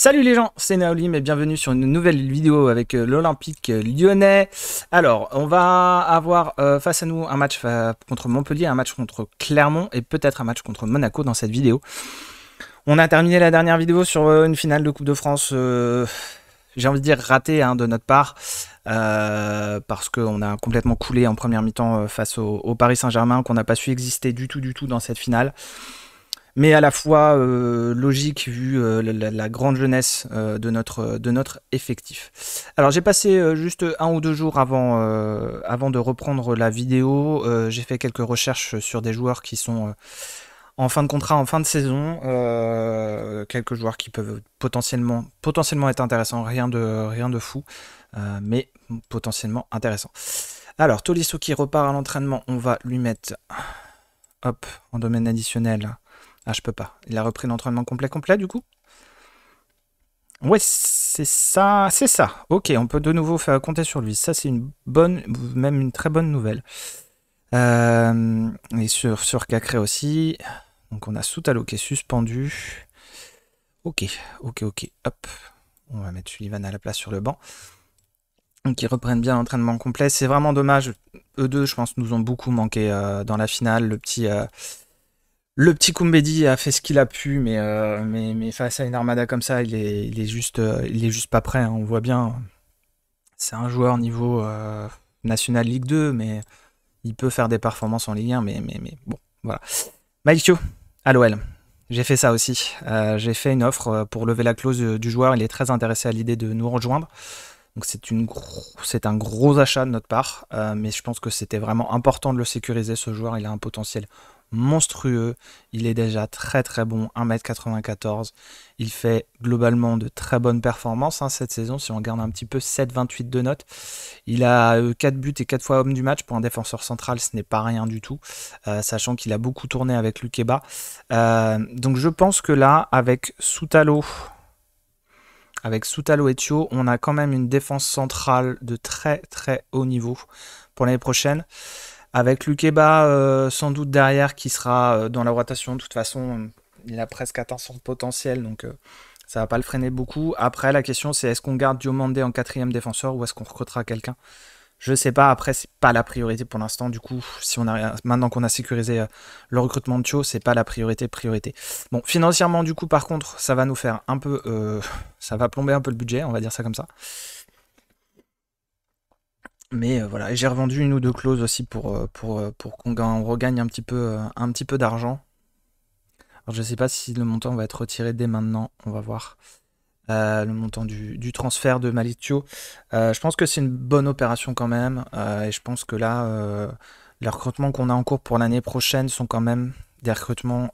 Salut les gens, c'est Naolim et bienvenue sur une nouvelle vidéo avec euh, l'Olympique euh, lyonnais. Alors, on va avoir euh, face à nous un match contre Montpellier, un match contre Clermont et peut-être un match contre Monaco dans cette vidéo. On a terminé la dernière vidéo sur une finale de Coupe de France, j'ai envie de dire ratée hein, de notre part, parce qu'on a complètement coulé en première mi-temps face au, au Paris Saint-Germain, qu'on n'a pas su exister du tout du tout dans cette finale mais à la fois euh, logique vu euh, la, grande jeunesse euh, de, notre, de notre effectif. Alors j'ai passé juste un ou deux jours avant, avant de reprendre la vidéo, j'ai fait quelques recherches sur des joueurs qui sont en fin de contrat, en fin de saison, quelques joueurs qui peuvent potentiellement, potentiellement être intéressants, rien de, rien de fou, mais potentiellement intéressant. Alors Tolisso qui repart à l'entraînement, on va lui mettre... Hop, en domaine additionnel, ah, je peux pas. Il a repris l'entraînement complet complet du coup Ouais, c'est ça, c'est ça. Ok, on peut de nouveau faire compter sur lui. Ça, c'est une bonne, même une très bonne nouvelle. Euh, et sur, sur Cacré aussi. Donc on a Soutalo qui est suspendu. Ok, ok, ok, hop. On va mettre Sullivan à la place sur le banc. Donc ils reprennent bien l'entraînement complet. C'est vraiment dommage. Eux deux, je pense, nous ont beaucoup manqué euh, dans la finale. Le petit... Euh, le petit Koumbedi a fait ce qu'il a pu, euh, mais, mais, face à une armada comme ça, il est, il est, juste, euh, il est juste pas prêt. Hein. on voit bien. C'est un joueur niveau euh, National League 2, mais il peut faire des performances en Ligue 1, mais, mais, bon, voilà. à l'OL. J'ai fait ça aussi. j'ai fait une offre pour lever la clause du joueur. Il est très intéressé à l'idée de nous rejoindre. Donc c'est c'est un gros achat de notre part, mais je pense que c'était vraiment important de le sécuriser. Ce joueur, il a un potentiel monstrueux. Il est déjà très très bon, 1m94. Il fait globalement de très bonnes performances hein, cette saison, si on regarde un petit peu 7-28 de notes. Il a 4 euh, buts et 4 fois homme du match. Pour un défenseur central, ce n'est pas rien du tout, euh, sachant qu'il a beaucoup tourné avec Lukeba. Euh, donc je pense que là, avec Soutalo, avec Soutalo et Thio, on a quand même une défense centrale de très très haut niveau pour l'année prochaine. Avec Lukeba, euh, sans doute derrière, qui sera euh, dans la rotation. De toute façon, euh, il a presque atteint son potentiel, donc ça ça va pas le freiner beaucoup. Après, la question, c'est est-ce qu'on garde Diomandé en quatrième défenseur ou est-ce qu'on recrutera quelqu'un Je sais pas. Après, c'est pas la priorité pour l'instant. Du coup, si on a, maintenant qu'on a sécurisé le recrutement de Cho, c'est pas la priorité. Priorité. Bon, financièrement, du coup, par contre, ça va nous faire un peu, ça va plomber un peu le budget, on va dire ça comme ça. Mais euh, voilà, j'ai revendu une ou deux clauses aussi pour, euh, pour, euh, pour qu'on regagne un petit peu, un petit peu d'argent. Alors je ne sais pas si le montant va être retiré dès maintenant, on va voir. le montant du, transfert de Malitio. je pense que c'est une bonne opération quand même. et je pense que là, les recrutements qu'on a en cours pour l'année prochaine sont quand même des recrutements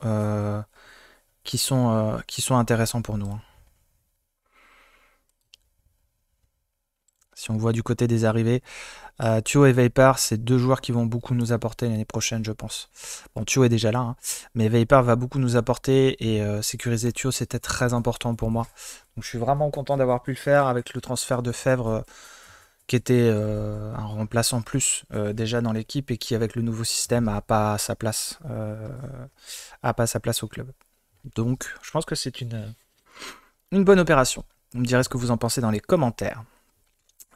qui, sont, qui sont intéressants pour nous. Hein. Si on voit du côté des arrivées, euh, Thio et Vapor, c'est deux joueurs qui vont beaucoup nous apporter l'année prochaine, je pense. Bon, Thio est déjà là, hein. mais Vapor va beaucoup nous apporter et euh, sécuriser Thio, c'était très important pour moi. Donc, je suis vraiment content d'avoir pu le faire avec le transfert de Fèvre, euh, qui était un remplaçant plus déjà dans l'équipe et qui, avec le nouveau système, a pas sa place, pas sa place au club. Donc, je pense que c'est une, une bonne opération. Vous me direz ce que vous en pensez dans les commentaires.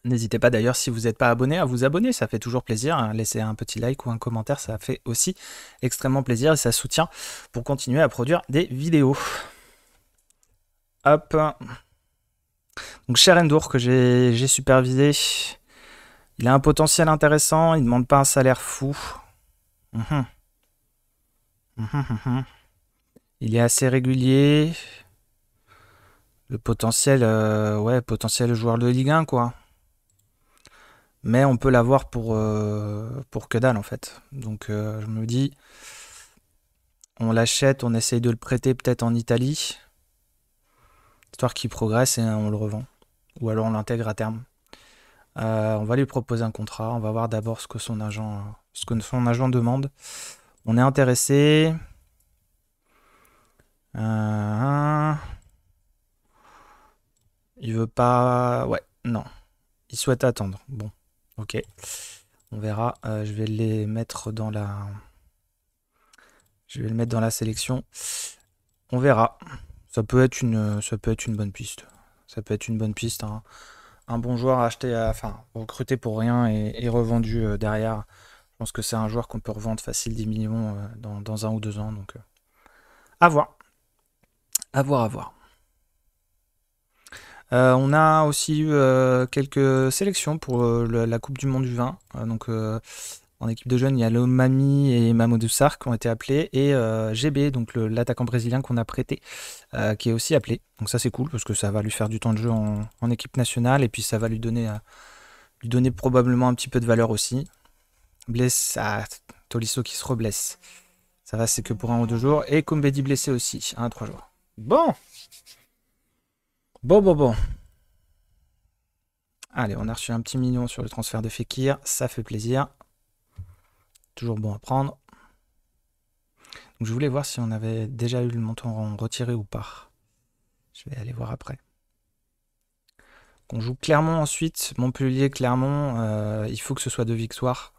N'hésitez pas d'ailleurs, si vous n'êtes pas abonné, à vous abonner, ça fait toujours plaisir. Hein. Laissez un petit like ou un commentaire, ça fait aussi extrêmement plaisir et ça soutient pour continuer à produire des vidéos. Hop. Donc Endur, que j'ai supervisé, il a un potentiel intéressant, il ne demande pas un salaire fou. Mhm. Mhm, mhm, il est assez régulier. Le potentiel, euh, ouais, potentiel joueur de Ligue 1, quoi mais on peut l'avoir pour, euh, pour que dalle en fait. Donc euh, je me dis, on l'achète, on essaye de le prêter peut-être en Italie, histoire qu'il progresse et on le revend. Ou alors on l'intègre à terme. Euh, on va lui proposer un contrat, on va voir d'abord ce que son agent, ce que son agent demande. On est intéressé. il veut pas. Ouais, non. Il souhaite attendre. Bon. Ok. On verra. Euh, je vais les mettre dans la. Je vais le mettre dans la sélection. On verra. Ça peut être une, ça peut être une bonne piste. Ça peut être une bonne piste. Hein. Un bon joueur acheté, à... enfin recruté pour rien et, revendu euh, derrière. Je pense que c'est un joueur qu'on peut revendre facile 10 millions euh, dans, dans, un ou deux ans. Donc, à voir. À voir, à voir. Euh, on a aussi eu euh, quelques sélections pour euh, la Coupe du Monde du vin. donc en équipe de jeunes, il y a Lomami et Mamoudou Sarr qui ont été appelés et GB, donc l'attaquant brésilien qu'on a prêté, qui est aussi appelé. Donc ça c'est cool parce que ça va lui faire du temps de jeu en, équipe nationale et puis ça va lui donner, lui donner probablement un petit peu de valeur aussi. Blesse à Tolisso qui se reblesse. Ça va, c'est que pour un ou deux jours. Et Combedi blessé aussi, un à trois jours. Bon, Bon, bon, bon. Allez, on a reçu un petit million sur le transfert de Fekir. Ça fait plaisir. Toujours bon à prendre. Donc, je voulais voir si on avait déjà eu le montant retiré ou pas. Je vais aller voir après. On joue Clermont ensuite. Montpellier, Clermont, euh, il faut que ce soit deux victoires.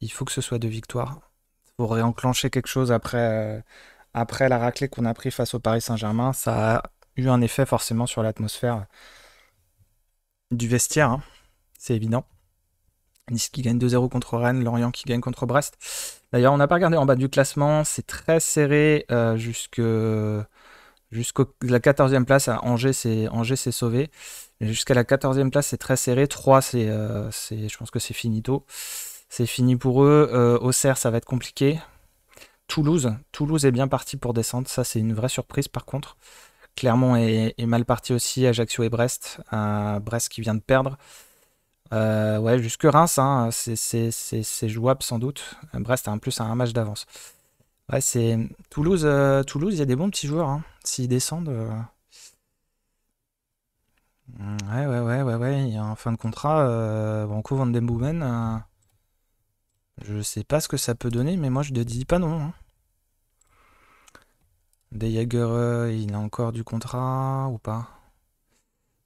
Il faut que ce soit deux victoires. Il faut réenclencher quelque chose après, euh, après la raclée qu'on a pris face au Paris Saint-Germain. Ça a eu un effet forcément sur l'atmosphère du vestiaire, hein. c'est évident. Nice qui gagne 2-0 contre Rennes, Lorient qui gagne contre Brest. D'ailleurs, on n'a pas regardé en bas du classement, c'est très serré euh, jusqu'à la 14e place. À Angers, c'est Angers s'est sauvé. Jusqu'à la 14e place, c'est très serré. 3, euh, c'est, je pense que c'est finito. C'est fini pour eux. Euh, Auxerre, ça va être compliqué. Toulouse, Toulouse est bien parti pour descendre. Ça, c'est une vraie surprise par contre. Clermont est, mal parti aussi, Ajaccio et Brest. Brest qui vient de perdre. Euh, ouais, jusque Reims, hein, c'est jouable sans doute. Brest a en plus un match d'avance. Ouais, c'est Toulouse. Euh, Toulouse, il y a des bons petits joueurs. Hein, s'ils descendent, euh. mm, ouais, ouais, ouais, ouais, ouais. Il y a un fin de contrat. Branco Van Den je sais pas ce que ça peut donner, mais moi je ne dis pas non. Hein. Des Jäger, euh, il a encore du contrat ou pas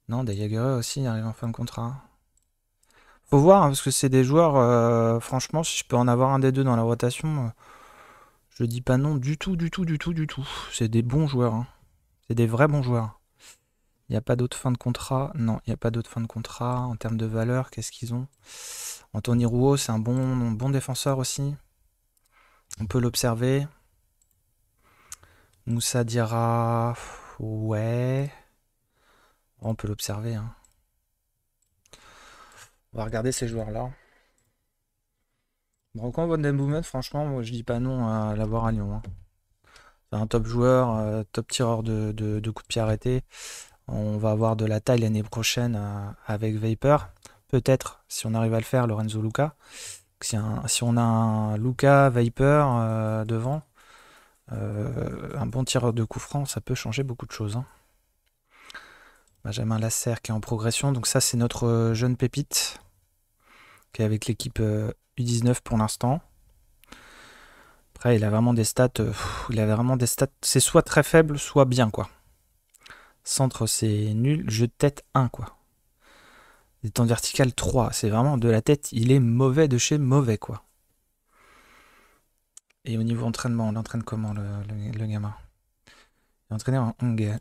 Non, Des Jäger aussi, il arrive en fin de contrat. Faut voir, hein, parce que c'est des joueurs, euh, franchement, si je peux en avoir un des deux dans la rotation, je euh, je dis pas non du tout, du tout, du tout, du tout. C'est des bons joueurs. Hein. C'est des vrais bons joueurs. Il n'y a pas d'autre fin de contrat. Non, il n'y a pas d'autre fin de contrat. En termes de valeur, qu'est-ce qu'ils ont Anthony Rouault, c'est un bon, bon défenseur aussi. On peut l'observer. Moussa dira... Ouais... On peut l'observer. Hein. On va regarder ces joueurs-là. Brocan Van Den movement, franchement, moi, je dis pas non à l'avoir à Lyon. Hein. C'est un top joueur, euh, top tireur de, de, de pied arrêtés. On va avoir de la taille l'année prochaine euh, avec Vapor. Peut-être, si on arrive à le faire, Lorenzo Luca. Si, on a un Luca Vapor euh, devant, euh, un bon tireur de coup franc, ça peut changer beaucoup de choses. Hein. Benjamin Lasser qui est en progression. Donc ça, c'est notre euh, jeune pépite qui est avec l'équipe U19 euh, pour l'instant. Après, il a vraiment des stats. il a vraiment des stats. C'est soit très faible, soit bien, quoi. Centre, c'est nul. Jeu de tête, 1, quoi. Des temps vertical, 3. C'est vraiment de la tête. Il est mauvais de chez mauvais, quoi. Et au niveau entraînement, on l'entraîne comment le, gamin Il est entraîné en un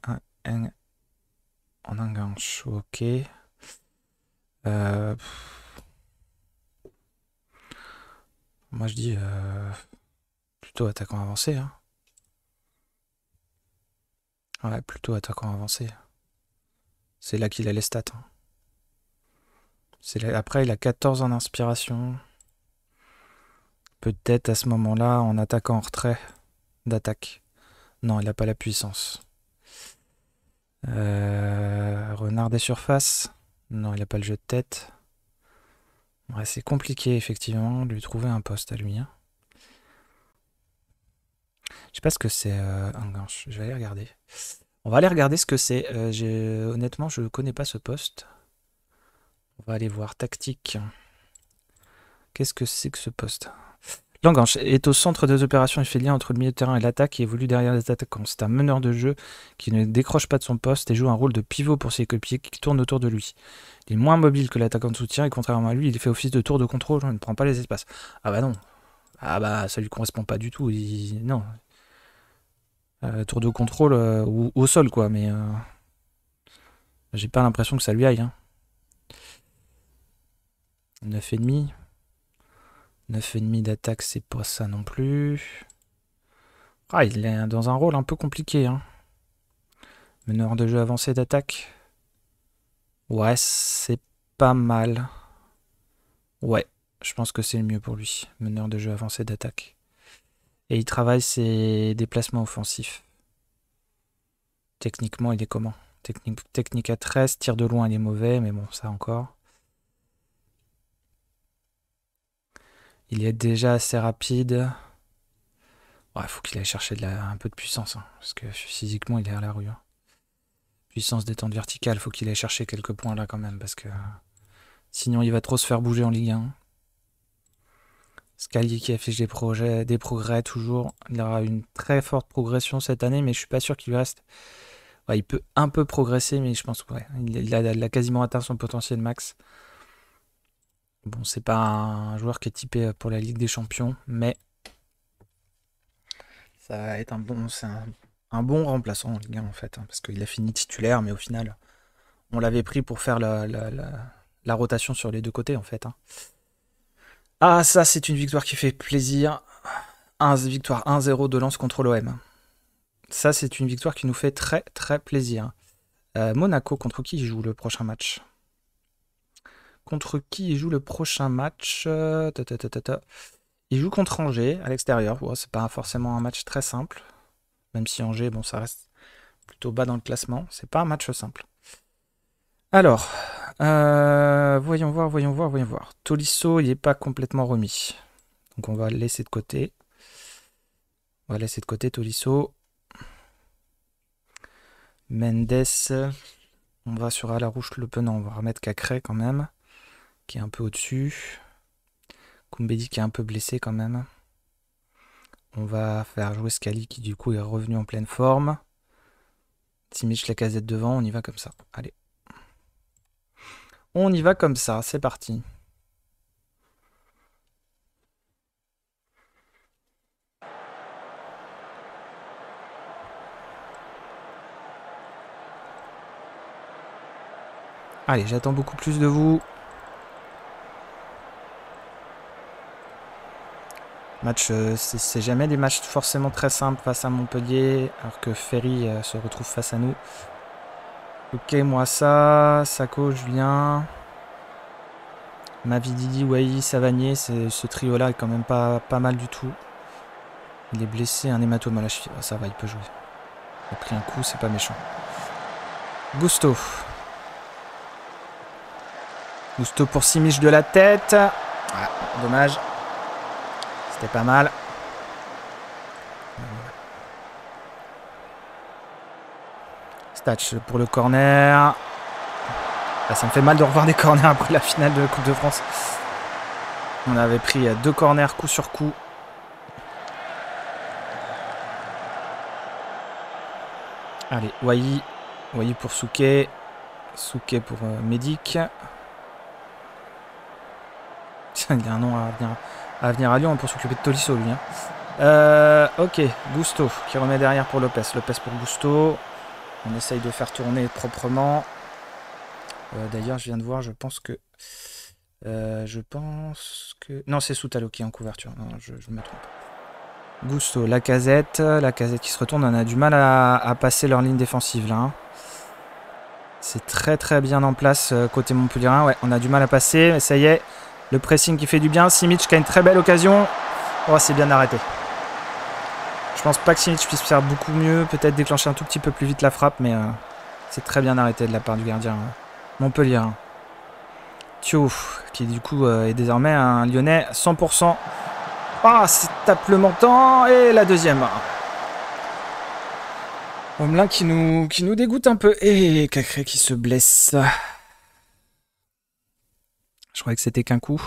En, ok. Euh, moi je dis euh, plutôt attaquant avancé. Hein. Ouais, plutôt attaquant avancé. C'est là qu'il a les stats. Hein. Après, il a 14 en inspiration. Peut-être à ce moment-là, en attaquant en retrait d'attaque. Non, il n'a pas la puissance. Euh, renard des surfaces. Non, il n'a pas le jeu de tête. c'est compliqué, effectivement, de lui trouver un poste à lui. Hein. Je sais pas ce que c'est euh, un ganche. Je vais aller regarder. On va aller regarder ce que c'est. Euh, honnêtement, je ne connais pas ce poste. On va aller voir tactique. Qu'est-ce que c'est que ce poste est au centre des opérations et fait lien entre le milieu de terrain et l'attaque et évolue derrière les attaquants. C'est un meneur de jeu qui ne décroche pas de son poste et joue un rôle de pivot pour ses copiers qui tournent autour de lui. Il est moins mobile que l'attaquant de soutien et contrairement à lui, il fait office de tour de contrôle, Il ne prend pas les espaces. Ah bah non. Ah bah ça lui correspond pas du tout. Il... Non. Euh, tour de contrôle euh, au, sol quoi, mais... Euh, j'ai pas l'impression que ça lui aille. Hein. et 9,5. 9,5 d'attaque, c'est pas ça non plus. Ah, il est dans un rôle un peu compliqué. Hein. Meneur de jeu avancé d'attaque. Ouais, c'est pas mal. Ouais, je pense que c'est le mieux pour lui. Meneur de jeu avancé d'attaque. Et il travaille ses déplacements offensifs. Techniquement, il est comment Technique, Technique à 13, tir de loin, il est mauvais, mais bon, ça encore. Il est déjà assez rapide. Il faut qu'il aille chercher un peu de puissance, hein, parce que physiquement, il est à la rue. Hein. Puissance détente verticale, faut qu'il aille chercher quelques points là quand même, parce que sinon, il va trop se faire bouger en Ligue 1. Scalier qui affiche des, des progrès toujours. Il aura une très forte progression cette année, mais je suis pas sûr qu'il reste. il peut un peu progresser, mais je pense qu'il a quasiment atteint son potentiel max. Bon, c'est pas un joueur qui est typé pour la Ligue des Champions, mais ça va être un bon, un, bon remplaçant en Ligue 1 en fait, hein, parce qu'il a fini titulaire, mais au final, on l'avait pris pour faire la, rotation sur les deux côtés en fait. Hein. Ah, ça, c'est une victoire qui fait plaisir. 1, victoire 1-0 de lance contre l'OM. Ça, c'est une victoire qui nous fait très très plaisir. Euh, Monaco, contre qui joue le prochain match Contre qui il joue le prochain match euh, Il joue contre Angers à l'extérieur. Ce c'est pas forcément un match très simple. Même si Angers, bon, ça reste plutôt bas dans le classement. C'est pas un match simple. Alors, euh, voyons voir, voyons voir, voyons voir. Tolisso, il n'est pas complètement remis. Donc on va le laisser de côté. On va laisser de côté Tolisso. Mendes. On va sur Alarouche le Penant. On va remettre Cacré quand même qui est un peu au-dessus. Kumbedi qui est un peu blessé quand même. On va faire jouer Scali qui du coup est revenu en pleine forme. Timich la casette devant, on y va comme ça. Allez. On y va comme ça, c'est parti. Allez, j'attends beaucoup plus de vous. Match, euh, c'est jamais des matchs forcément très simples face à Montpellier, alors que Ferry euh, se retrouve face à nous. Ok, moi ça, Sako, Julien, Mavididi, Wai, Savanier, ce trio-là est quand même pas, pas mal du tout. Il est blessé, un hématome à la ah, ça va, il peut jouer. Il a pris un coup, c'est pas méchant. Gusto. Gusto pour 6 miches de la tête. Ah, dommage. C'était pas mal. Statch pour le corner. ça me fait mal de revoir des corners après la finale de Coupe de France. On avait pris deux corners coup sur coup. Allez, Wai. Wai pour Souquet. Souquet pour euh, Medic. Tiens, il y a un nom à bien à venir à Lyon pour s'occuper de Tolisso, lui. Hein. Euh, ok, Gusto qui remet derrière pour Lopez. Lopez pour Gusto. On essaye de faire tourner proprement. Euh, d'ailleurs, je viens de voir, je pense que... Euh, je pense que... Non, c'est Soutalo qui est en couverture. Non, je, je me trompe. Gusto, la casette. La casette qui se retourne. On a du mal à, passer leur ligne défensive là. Hein. C'est très très bien en place côté Montpellier. Ouais, on a du mal à passer. Mais ça y est, le pressing qui fait du bien. Simic qui a une très belle occasion. Oh, c'est bien arrêté. Je pense pas que Simic puisse faire beaucoup mieux. Peut-être déclencher un tout petit peu plus vite la frappe, mais euh, c'est très bien arrêté de la part du gardien. Hein. Montpellier. lire. Hein. qui du coup euh, est désormais un Lyonnais 100%. Ah, c'est tape le montant. Et la deuxième. Homelin qui nous, qui nous dégoûte un peu. Et Cacré qui se blesse. Je croyais que c'était qu'un coup.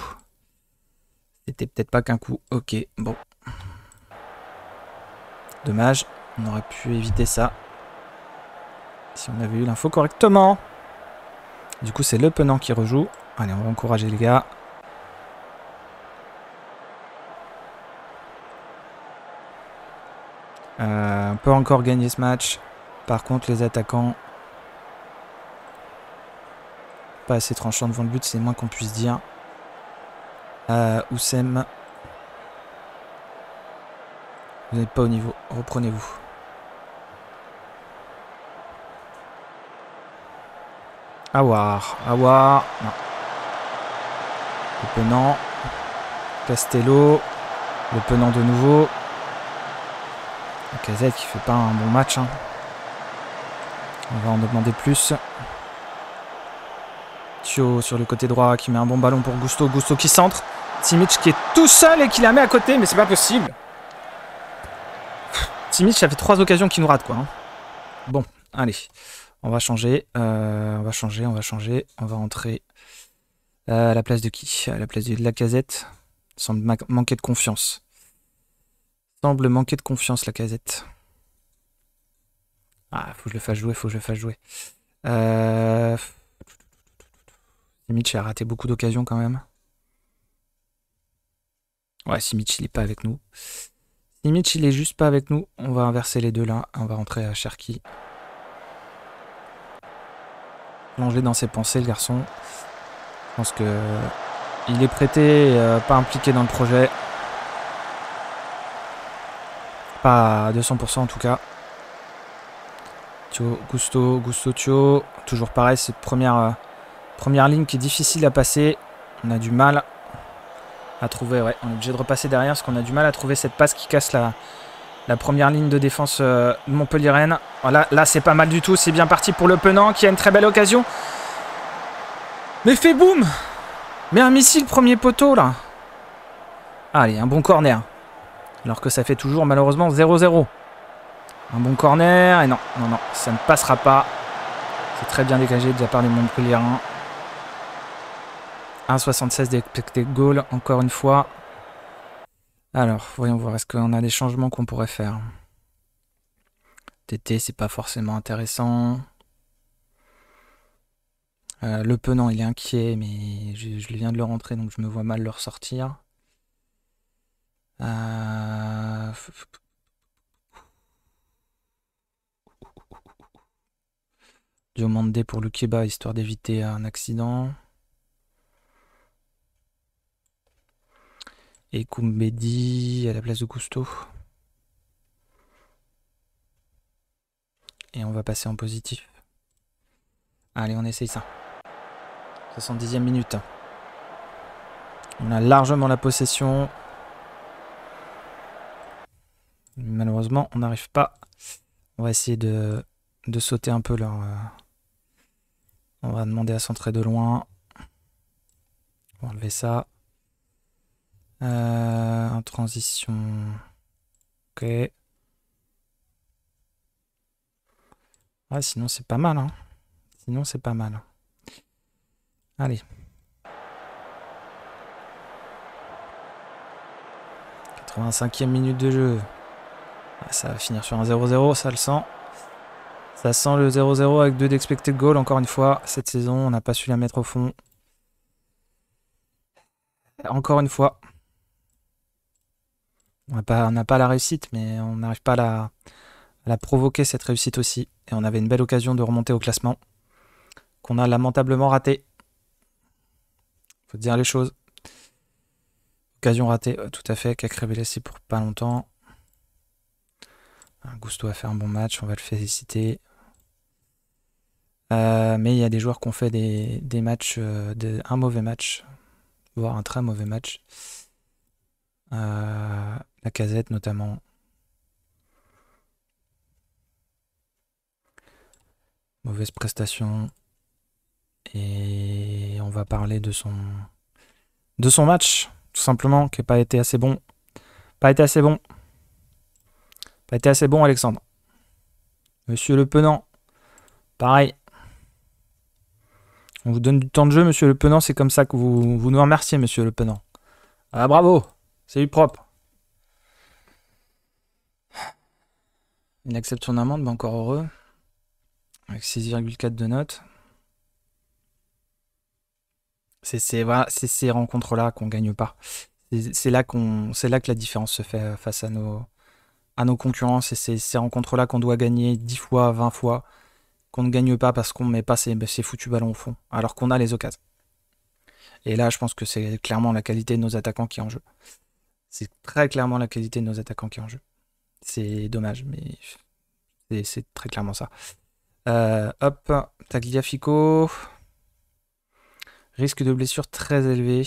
C'était peut-être pas qu'un coup. Ok, bon. Dommage, on aurait pu éviter ça. Si on avait eu l'info correctement. Du coup, c'est le penant qui rejoue. Allez, on va encourager le gars. Euh, on peut encore gagner ce match. Par contre, les attaquants, pas assez tranchant devant le but, c'est moins qu'on puisse dire. Euh, Oussem, vous n'êtes pas au niveau, reprenez-vous. Awar, Awar, non. Le penant, Castello, le penant de nouveau. Casette qui fait pas un bon match. Hein. On va en demander plus sur le côté droit qui met un bon ballon pour Gusto. Gusto qui centre. Simic qui est tout seul et qui la met à côté, mais c'est pas possible. Simic, ça fait trois occasions qu'il nous rate, quoi. Hein. Bon, allez. On va changer. Euh, on va changer, on va changer. On va entrer à la place de qui À la place de la casette. Semble manquer de confiance. Semble manquer de confiance, la casette. Ah, faut que je le fasse jouer, faut que je le fasse jouer. Euh a raté beaucoup d'occasions quand même. Ouais, si Mitch il est pas avec nous. Si il est juste pas avec nous, on va inverser les deux là. On va rentrer à Cherki. Plongé dans ses pensées, le garçon. Je pense que il est prêté, euh, pas impliqué dans le projet. Pas à 200% en tout cas. Tio, Gusto, Gusto Tio. Toujours pareil, cette première. Euh, Première ligne qui est difficile à passer. On a du mal à trouver. Ouais, on est obligé de repasser derrière parce qu'on a du mal à trouver cette passe qui casse la, la première ligne de défense euh, de montpellier Voilà, là c'est pas mal du tout. C'est bien parti pour le Penan qui a une très belle occasion. Mais fait boum Mais un missile premier poteau là. Allez, un bon corner. Alors que ça fait toujours malheureusement 0-0. Un bon corner. Et non, non, non, ça ne passera pas. C'est très bien dégagé de part part Montpellier-Rennes 1,76 d'expected goal, encore une fois. Alors, voyons voir, est-ce qu'on a des changements qu'on pourrait faire TT, c'est pas forcément intéressant. Euh, le penant, il est inquiet, mais je, viens de le rentrer, donc je me vois mal le ressortir. Euh... D pour le histoire d'éviter un accident. et Koumbedi à la place de Cousteau. Et on va passer en positif. Allez, on essaye ça. 70e minute. On a largement la possession. Malheureusement, on n'arrive pas. On va essayer de, sauter un peu leur... On va demander à centrer de loin. On va enlever ça. Euh, en transition. Ok. Ah, sinon c'est pas mal. Hein. Sinon c'est pas mal. Allez. 85e minute de jeu. Ah, ça va finir sur un 0-0, ça le sent. Ça sent le 0-0 avec 2 d'expected goal. Encore une fois, cette saison, on n'a pas su la mettre au fond. Encore une fois, on n'a pas, la réussite, mais on n'arrive pas à la, provoquer, cette réussite aussi. Et on avait une belle occasion de remonter au classement, qu'on a lamentablement raté. faut dire les choses. Occasion ratée, euh, tout à fait. révélé si pour pas longtemps. Gusto a fait un bon match, on va le féliciter. Euh, mais il y a des joueurs qui ont fait des, matchs, euh, un mauvais match, voire un très mauvais match. Euh, la casette notamment. Mauvaise prestation. Et on va parler de son, de son match, tout simplement, qui n'a pas été assez bon. Pas été assez bon. Pas été assez bon, Alexandre. Monsieur Le Penant, pareil. On vous donne du temps de jeu, monsieur Le Penant. C'est comme ça que vous, nous remerciez, monsieur Le Penant. Ah, bravo, c'est lui propre. Il accepte son amende, mais encore heureux. Avec 6,4 de notes C'est ces, rencontres-là qu'on gagne pas. C'est là, qu'on, là que la différence se fait face à nos, à nos concurrents. C'est ces, rencontres-là qu'on doit gagner 10 fois, 20 fois, qu'on ne gagne pas parce qu'on ne met pas ces, ces foutus ballons au fond, alors qu'on a les occasions. Et là, je pense que c'est clairement la qualité de nos attaquants qui est en jeu. C'est très clairement la qualité de nos attaquants qui est en jeu. C'est dommage, mais c'est très clairement ça. Euh, hop, Tagliafico. Risque de blessure très élevé.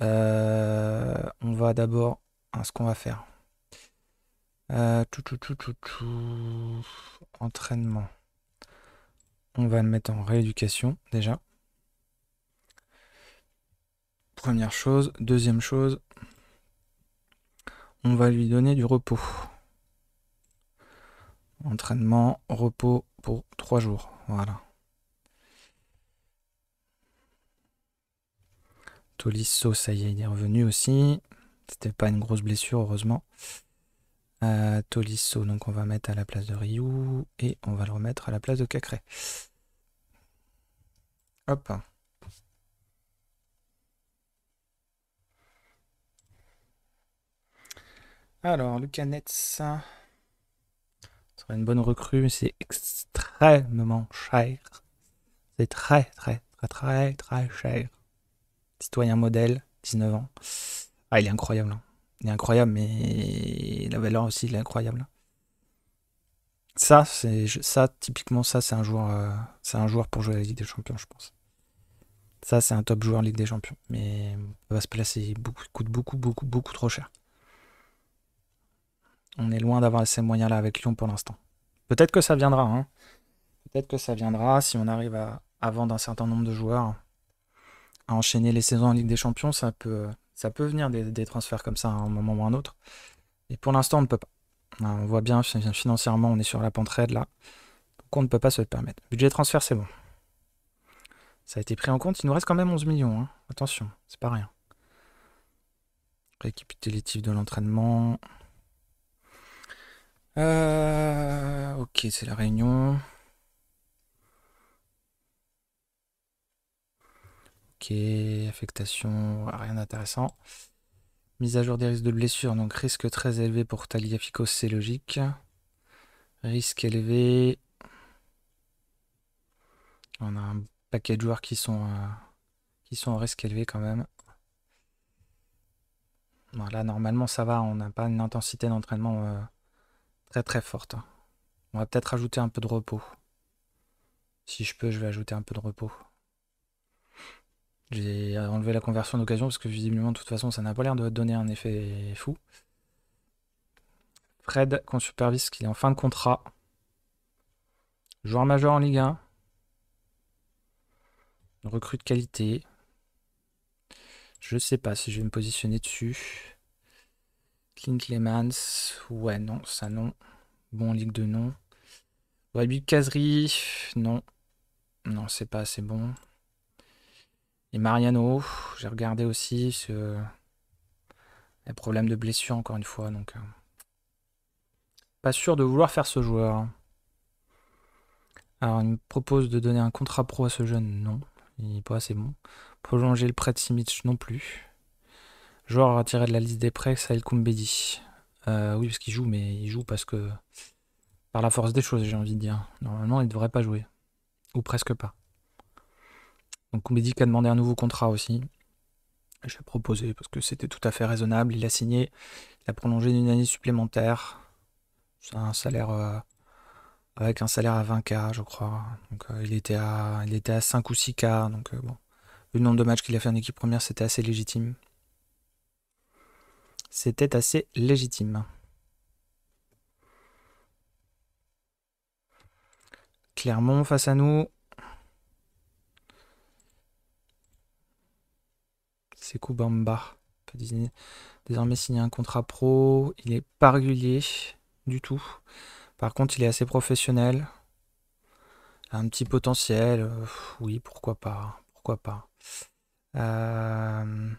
on va d'abord à ce qu'on va faire. tout, tout, tout, tout, tout. Entraînement. On va le mettre en rééducation déjà. Première chose. Deuxième chose, on va lui donner du repos. Entraînement, repos pour trois jours. Voilà. Tolisso, ça y est, il est revenu aussi. C'était pas une grosse blessure, heureusement. Euh, Tolisso, donc on va mettre à la place de Ryu et on va le remettre à la place de Cacré. Hop. Alors, Lucas Netz. serait une bonne recrue, mais c'est extrêmement cher. C'est très, très, très, très, très cher. Citoyen modèle, 19 ans. Ah, il est incroyable. Hein. Il est incroyable, mais la valeur aussi, il est incroyable. Ça, c'est ça typiquement ça, c'est un joueur, euh, c'est un joueur pour jouer à la Ligue des Champions, je pense. Ça, c'est un top joueur Ligue des Champions, mais va se placer beaucoup, il coûte beaucoup, beaucoup, beaucoup trop cher. On est loin d'avoir ces moyens-là avec Lyon pour l'instant. Peut-être que ça viendra. Hein. Peut-être que ça viendra si on arrive à, vendre un certain nombre de joueurs, à enchaîner les saisons en Ligue des Champions. Ça peut, ça peut venir des, transferts comme ça à un moment ou à un autre. Et pour l'instant, on ne peut pas. Hein, on voit bien financièrement, on est sur la pente raide là. Donc on ne peut pas se le permettre. Budget transfert, c'est bon. Ça a été pris en compte. Il nous reste quand même 11 millions. Hein. Attention, c'est pas rien. Récapitulatif de l'entraînement. Euh, ok, c'est la réunion. Ok, affectation, rien d'intéressant. Mise à jour des risques de blessure, donc risque très élevé pour Talia c'est logique. Risque élevé. On a un paquet de joueurs qui sont, euh, qui sont en risque élevé quand même. Voilà, normalement, ça va, on n'a pas une intensité d'entraînement. Euh, très forte. On va peut-être ajouter un peu de repos. Si je peux, je vais ajouter un peu de repos. J'ai enlevé la conversion d'occasion parce que visiblement, de toute façon, ça n'a pas l'air de donner un effet fou. Fred, qu'on supervise, qu'il est en fin de contrat. Joueur majeur en Ligue 1. Recrue de qualité. Je sais pas si je vais me positionner dessus. Clemens, ouais, non, ça non. Bon, Ligue de nom wabi Kazri, non. Non, c'est pas assez bon. Et Mariano, j'ai regardé aussi ce. les problème de blessure encore une fois, donc. Euh, pas sûr de vouloir faire ce joueur. Alors, il me propose de donner un contrat pro à ce jeune, non. Il n'est pas assez bon. Prolonger le prêt de Simic non plus. Joueur retiré de la liste des prêts, Al Koumbedi. Euh, oui, parce qu'il joue, mais il joue parce que. Par la force des choses, j'ai envie de dire. Normalement, il ne devrait pas jouer. Ou presque pas. Donc Koumbedi qui a demandé un nouveau contrat aussi. Je l'ai proposé parce que c'était tout à fait raisonnable. Il a signé, il a prolongé d'une année supplémentaire. C'est un salaire. Euh, avec un salaire à 20K, je crois. Donc, euh, il, était à, il était à 5 ou 6K. Donc, euh, bon. Le nombre de matchs qu'il a fait en équipe première, c'était assez légitime c'était assez légitime. Clermont face à nous. C'est Koubamba. Désormais signé un contrat pro. Il est pas régulier du tout. Par contre, il est assez professionnel. Un petit potentiel. Euh, oui, pourquoi pas. Pourquoi pas. Euh...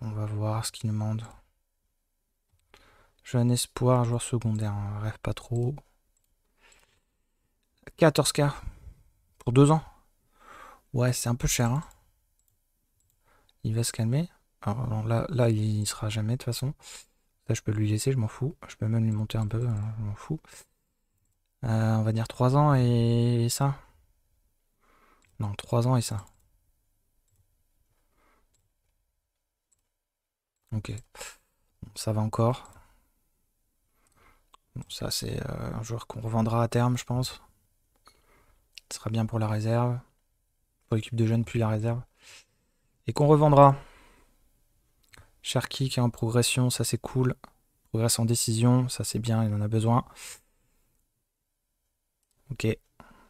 On va voir ce qu'il demande. Jeune espoir, joueur secondaire. Hein. Rêve pas trop. 14K. Pour deux ans. Ouais, c'est un peu cher. Hein. Il va se calmer. Alors là, là, il ne sera jamais de toute façon. Là, je peux lui laisser, je m'en fous. Je peux même lui monter un peu, hein, je m'en fous. Euh, on va dire 3 ans et ça. Non, 3 ans et ça. Ok. Ça va encore. ça, c'est euh, un joueur qu'on revendra à terme, je pense. Ce sera bien pour la réserve. Pour l'équipe de jeunes, puis la réserve. Et qu'on revendra. Sharky qui est en progression, ça c'est cool. Progresse en décision, ça c'est bien, il en a besoin. Ok.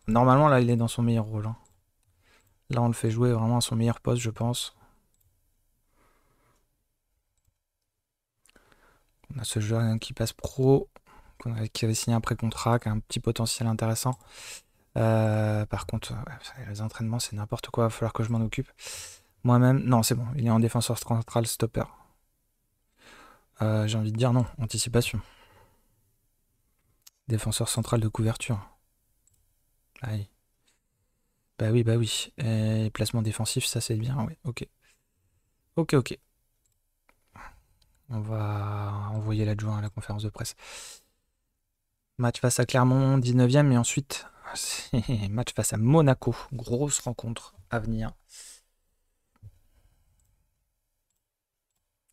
Normalement, là, il est dans son meilleur rôle. Hein. Là, on le fait jouer vraiment à son meilleur poste, je pense. On a ce joueur qui passe pro, qui avait signé un pré-contrat, qui a un petit potentiel intéressant. Euh, par contre, les entraînements, c'est n'importe quoi, il va falloir que je m'en occupe. Moi-même, non, c'est bon, il est en défenseur central stopper. Euh, j'ai envie de dire non, anticipation. Défenseur central de couverture. Aïe. Bah oui, bah oui. Et placement défensif, ça c'est bien, oui, ok. Ok, ok. On va envoyer l'adjoint à la conférence de presse. Match face à Clermont, 19e, et ensuite match face à Monaco. Grosse rencontre à venir.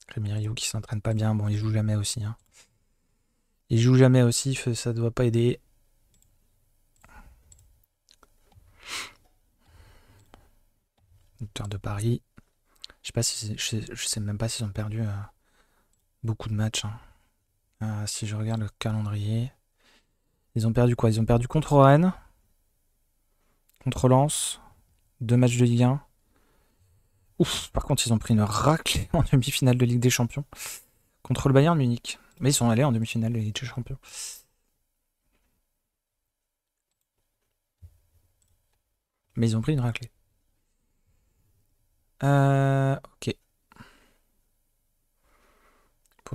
Rémirio qui s'entraîne pas bien, bon il joue jamais aussi. Hein. Il joue jamais aussi, ça ne doit pas aider. Docteur de Paris. Je sais si je sais, même pas s'ils ont perdu. Euh, beaucoup de matchs. Hein. Euh, si je regarde le calendrier. Ils ont perdu quoi Ils ont perdu contre Rennes, contre Lens, deux matchs de Ligue 1. Ouf, par contre, ils ont pris une raclée en demi-finale de Ligue des Champions contre le Bayern Munich. Mais ils sont allés en demi-finale de Ligue des Champions. Mais ils ont pris une raclée. Euh, ok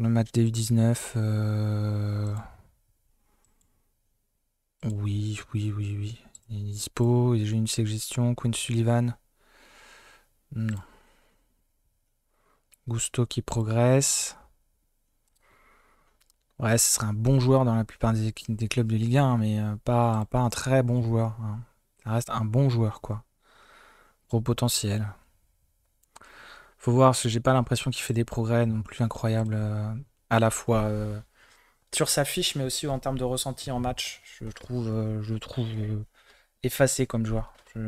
le match des U19, euh, oui, oui, oui, oui. Il est dispo, il une suggestion. Quinn Sullivan, non. Gusto qui progresse. Ouais, ce serait un bon joueur dans la plupart des, des clubs de Ligue 1, mais euh, pas, pas un très bon joueur. Hein. Ça reste un bon joueur, quoi. Gros potentiel faut voir, parce que j'ai pas l'impression qu'il fait des progrès non plus incroyables euh, à la fois euh, sur sa fiche, mais aussi en termes de ressenti en match. Je le trouve, euh, je trouve effacé comme joueur. C'est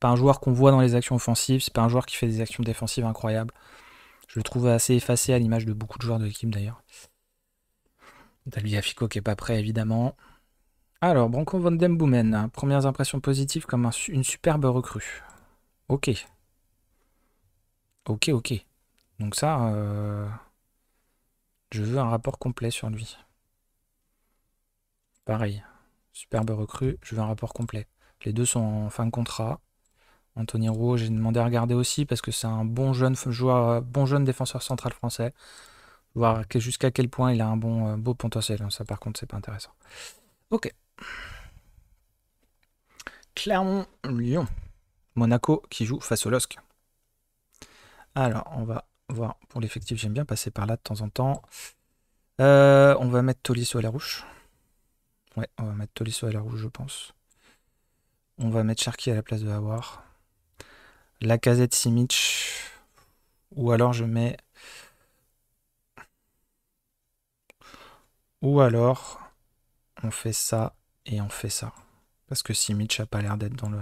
pas un joueur qu'on voit dans les actions offensives, c'est pas un joueur qui fait des actions défensives incroyables. Je le trouve assez effacé à l'image de beaucoup de joueurs de l'équipe d'ailleurs. T'as lui qui est pas prêt évidemment. Alors, Branco Van den premières impressions positives comme une superbe recrue. Ok, Ok, ok. Donc ça, euh, je veux un rapport complet sur lui. Pareil, superbe recrue, je veux un rapport complet. Les deux sont en fin de contrat. Anthony Roux, j'ai demandé à regarder aussi parce que c'est un bon jeune joueur, bon jeune défenseur central français. Voir jusqu'à quel point il a un bon euh, beau potentiel. Ça par contre c'est pas intéressant. Ok. Clermont-Lyon. Monaco qui joue face au LOSC. Alors, on va voir pour l'effectif. J'aime bien passer par là de temps en temps. Euh, on va mettre Tolisso à la rouge. Ouais, on va mettre Tolisso à la rouge, je pense. On va mettre Sharky à la place de avoir La casette Simic. Ou alors je mets. Ou alors on fait ça et on fait ça. Parce que Simic n'a pas l'air d'être dans le.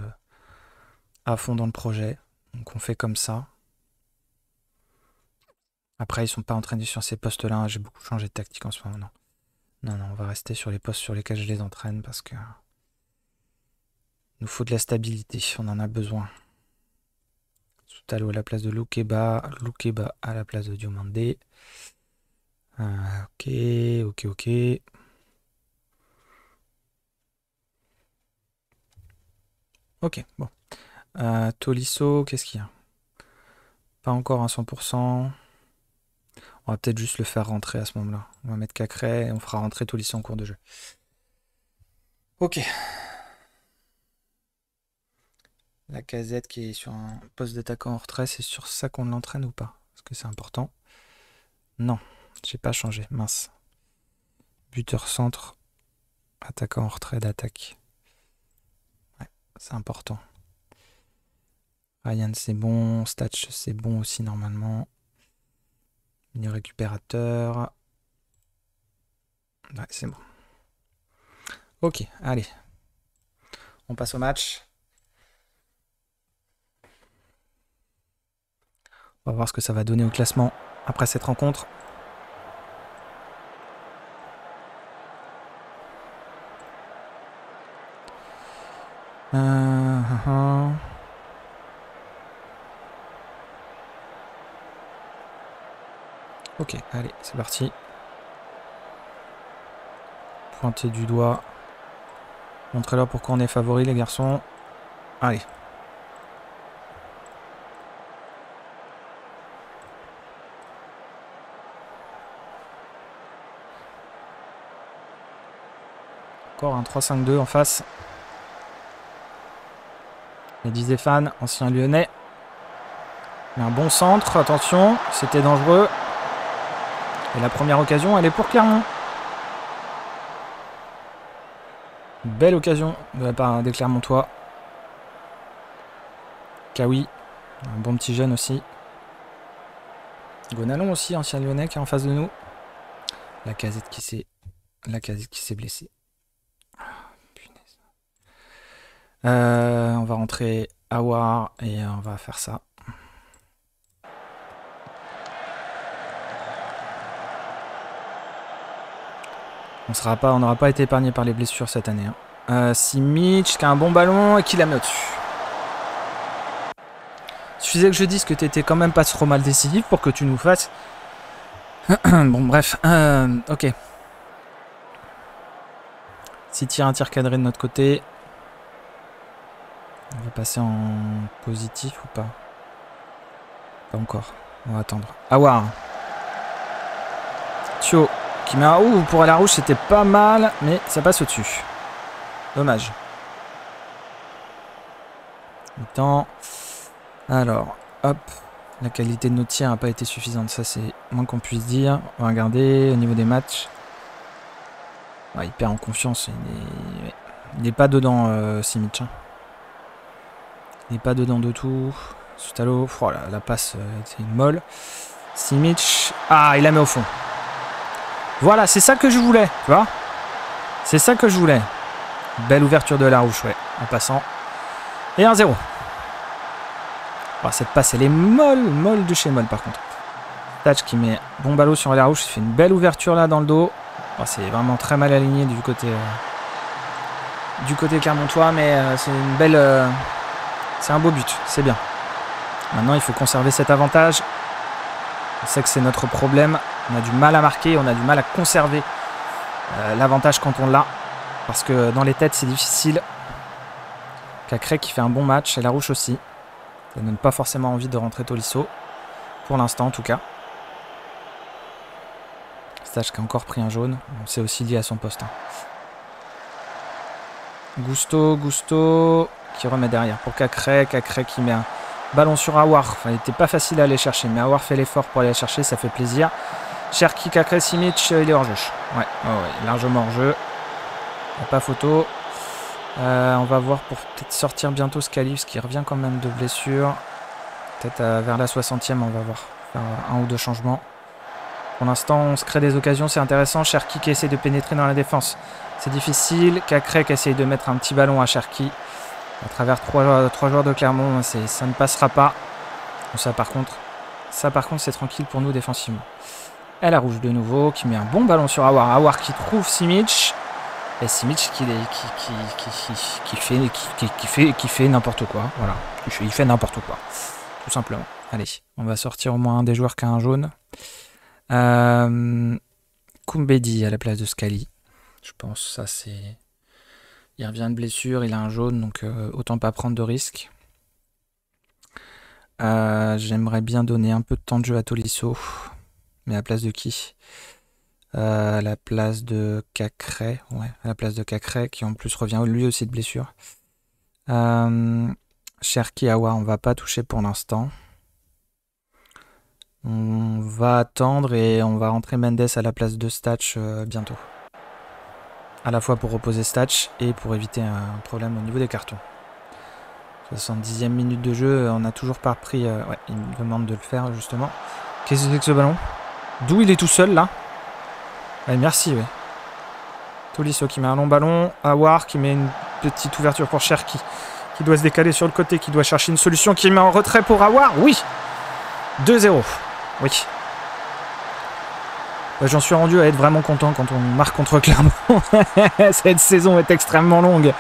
à fond dans le projet. Donc on fait comme ça. Après, ils sont pas entraînés sur ces postes-là. Hein. J'ai beaucoup changé de tactique en ce moment. Non. non, on va rester sur les postes sur lesquels je les entraîne parce que. Il nous faut de la stabilité, on en a besoin. Soutalo à la place de Lukeba, Lukeba à la place de Diomande. Ah, ok, ok, ok. Ok, bon. Euh, Tolisso, qu'est-ce qu'il y a Pas encore à 100%. On va peut-être juste le faire rentrer à ce moment-là. On va mettre Cacré et on fera rentrer tout lycée en cours de jeu. Ok. La casette qui est sur un poste d'attaquant en retrait, c'est sur ça qu'on l'entraîne ou pas Est-ce que c'est important Non, j'ai pas changé, mince. Buteur centre, attaquant en retrait d'attaque. Ouais, c'est important. Ryan c'est bon, Statch c'est bon aussi normalement. Mini récupérateur. Ouais, c'est bon. Ok, allez. On passe au match. On va voir ce que ça va donner au classement après cette rencontre. Euh, hein, hein. Ok, allez, c'est parti. Pointez du doigt. Montrez-leur pourquoi on est favori, les garçons. Allez. Encore un 3-5-2 en face. Et fans, ancien lyonnais. Il a un bon centre, attention, c'était dangereux. Et la première occasion, elle est pour Clermont. Belle occasion de la part des Clermontois. Kawi, un bon petit jeune aussi. Gonalon aussi, ancien lyonnais qui est en face de nous. La casette qui s'est. La qui s'est blessée. Ah, euh, on va rentrer à War et on va faire ça. On sera pas, on n'aura pas été épargné par les blessures cette année. Hein. Euh, si Mitch qui a un bon ballon et qui la met au-dessus. Suffisait que je dise que t'étais quand même pas trop mal décisif pour que tu nous fasses. bon bref, euh, ok. Si tire un tir cadré de notre côté. On va passer en positif ou pas Pas encore. On va attendre. Awar. Tio. Qui met un ouh pour la rouge, c'était pas mal, mais ça passe au-dessus. Dommage. Temps. Alors, hop. La qualité de nos tirs n'a pas été suffisante, ça c'est moins qu'on puisse dire. On va regarder au niveau des matchs. il perd en confiance. Il n'est pas dedans, euh, Simic. Hein. Il n'est pas dedans de tout. Soutalo, oh la passe euh, c'est une molle. Simic, ah, il la met au fond. Voilà, c'est ça que je voulais, tu vois C'est ça que je voulais. Belle ouverture de la ouais, en passant. Et 1-0. Oh, cette passe, elle est molle, molle de chez molle, par contre. Touch qui met bon ballot sur la rouche. il fait une belle ouverture là dans le dos. Oh, c'est vraiment très mal aligné du côté euh, du côté clermontois, mais euh, c'est une belle, euh, c'est un beau but, c'est bien. Maintenant, il faut conserver cet avantage. On sait que c'est notre problème. On a du mal à marquer, on a du mal à conserver euh, l'avantage quand on l'a. Parce que dans les têtes, c'est difficile. Cacré qui fait un bon match et Larouche aussi. Ça ne donne pas forcément envie de rentrer Tolisso. Pour l'instant, en tout cas. Stache qui a encore pris un jaune. c'est aussi lié à son poste. Hein. Gusto, Gusto qui remet derrière pour Cacré. Cacré qui met un ballon sur Awar. Enfin, il n'était pas facile à aller chercher, mais Awar fait l'effort pour aller chercher, ça fait plaisir. Cherki, Kakré, Simic, euh, il est hors jeu. Ouais, largement hors jeu. pas photo. Euh, on va voir pour peut-être sortir bientôt ce qui revient quand même de blessure. Peut-être euh, vers la 60e, on va voir. un ou deux changements. Pour l'instant, on se crée des occasions, c'est intéressant. Cherki qui essaie de pénétrer dans la défense. C'est difficile. Cacré qui essaye de mettre un petit ballon à Cherki. À travers trois, joueurs de Clermont, hein, ça ne passera pas. Ça par contre, ça par contre c'est tranquille pour nous défensivement. Elle la rouge de nouveau, qui met un bon ballon sur Awar. Awar qui trouve Simic. Et Simic qui, qui, fait, qui, fait, qui fait n'importe quoi. Voilà. Il fait n'importe quoi. Tout simplement. Allez, on va sortir au moins un des joueurs qui a un jaune. Euh, Kumbedi à la place de Scali. Je pense ça c'est. Il revient de blessure, il a un jaune, donc euh, autant pas prendre de risques. Euh, j'aimerais bien donner un peu de temps de jeu à Tolisso. Mais à la place de qui euh, À la place de Cacré. Ouais, à la place de Cacré, qui en plus revient lui aussi de blessure. Euh, cher Kiawa, on on va pas toucher pour l'instant. On va attendre et on va rentrer Mendes à la place de Statch euh, bientôt. À la fois pour reposer Statch et pour éviter un problème au niveau des cartons. 70e minute de jeu, on a toujours pas pris ouais, il me demande de le faire justement. Qu'est-ce que c'est que ce ballon D'où il est tout seul là merci, oui. Tolisso qui met un long ballon. Awar qui met une petite ouverture pour Cherki. Qui doit se décaler sur le côté, qui doit chercher une solution, qui met en retrait pour Awar. Oui 2-0. Oui. Bah, j'en suis rendu à être vraiment content quand on marque contre Clermont. Cette saison est extrêmement longue.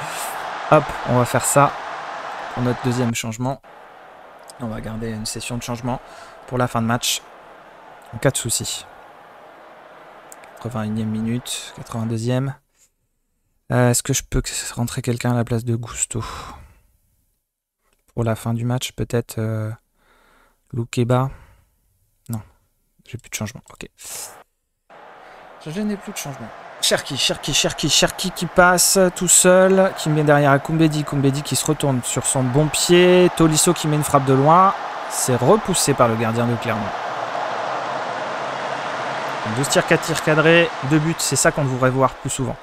Hop, on va faire ça pour notre deuxième changement. On va garder une session de changement pour la fin de match. Quatre de soucis. 81e minute, 82e. Euh, est-ce que je peux rentrer quelqu'un à la place de Gusto Pour la fin du match, peut-être euh, Non, j'ai plus de changement. Ok. Je n'ai plus de changement. Cherki, Cherki, Cherki, Cherki qui passe tout seul, qui vient derrière à Koumbedi. qui se retourne sur son bon pied. Tolisso qui met une frappe de loin. C'est repoussé par le gardien de Clermont. 12 tirs, 4 tirs cadrés, 2 buts, c'est ça qu'on devrait voir plus souvent.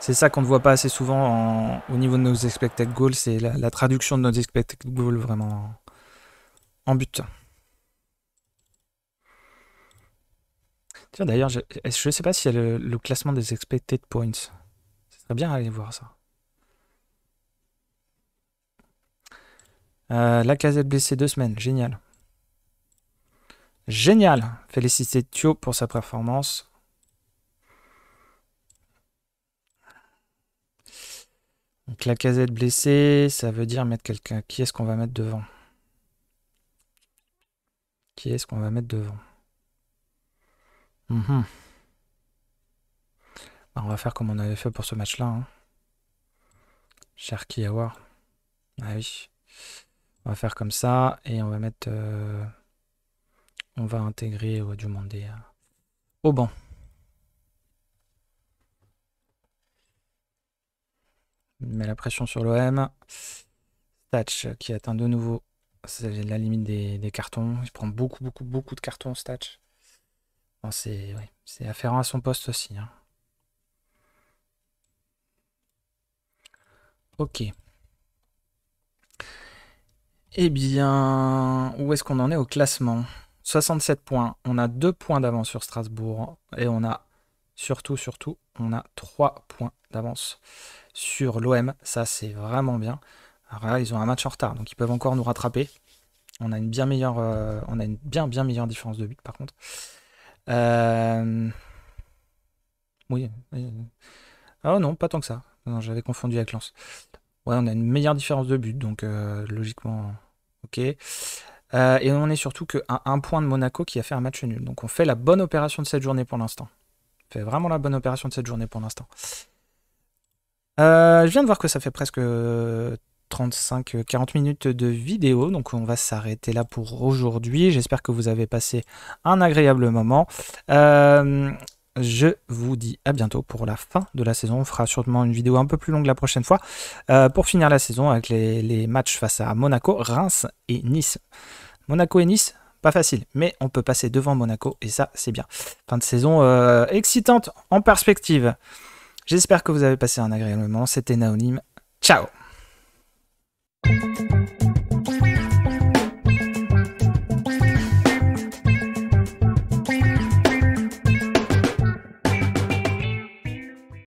C'est ça qu'on ne voit pas assez souvent au niveau de nos expected goals, c'est la, traduction de nos expected goals vraiment en but. Tiens, d'ailleurs, je ne sais pas s'il y a le, classement des expected points. Ce serait bien aller voir ça. Euh, la casette blessée deux semaines, génial. Génial Félicité Thio pour sa performance. Donc la casette blessée, ça veut dire mettre quelqu'un. Qui est-ce qu'on va mettre devant Qui est-ce qu'on va mettre devant mhm. bah, On va faire comme on avait fait pour ce match-là. Hein. Cher Kiawar. Ah oui. On va faire comme ça et on va mettre... Euh, on va intégrer du monde euh, au banc. met la pression sur l'OM. Statch euh, qui atteint de nouveau la limite des, cartons. Il prend beaucoup, beaucoup, beaucoup de cartons, Statch. c'est afférent à son poste aussi. Hein. Ok. Eh bien, où est-ce qu'on en est au classement 67 points. On a 2 points d'avance sur Strasbourg. Et on a surtout, surtout, on a 3 points d'avance sur l'OM. Ça, c'est vraiment bien. Alors ils ont un match en retard, donc ils peuvent encore nous rattraper. On a une bien meilleure, euh, on a une bien, bien meilleure différence de but, par contre. Euh, oui. Ah non, pas tant que ça. J'avais confondu avec Lens. Ouais, on a une meilleure différence de but, donc euh, logiquement, ok. Euh, et on est surtout qu'à un, point de Monaco qui a fait un match nul. Donc on fait la bonne opération de cette journée pour l'instant. On fait vraiment la bonne opération de cette journée pour l'instant. Euh, je viens de voir que ça fait presque 35-40 euh, minutes de vidéo. Donc on va s'arrêter là pour aujourd'hui. J'espère que vous avez passé un agréable moment. je vous dis à bientôt pour la fin de la saison. On fera sûrement une vidéo un peu plus longue la prochaine fois pour finir la saison avec les matchs face à Monaco, Reims et Nice. Monaco et Nice, pas facile, mais on peut passer devant Monaco et ça, c'est bien. Fin de saison euh, excitante en perspective. J'espère que vous avez passé un agréable moment. C'était Naonim. Ciao!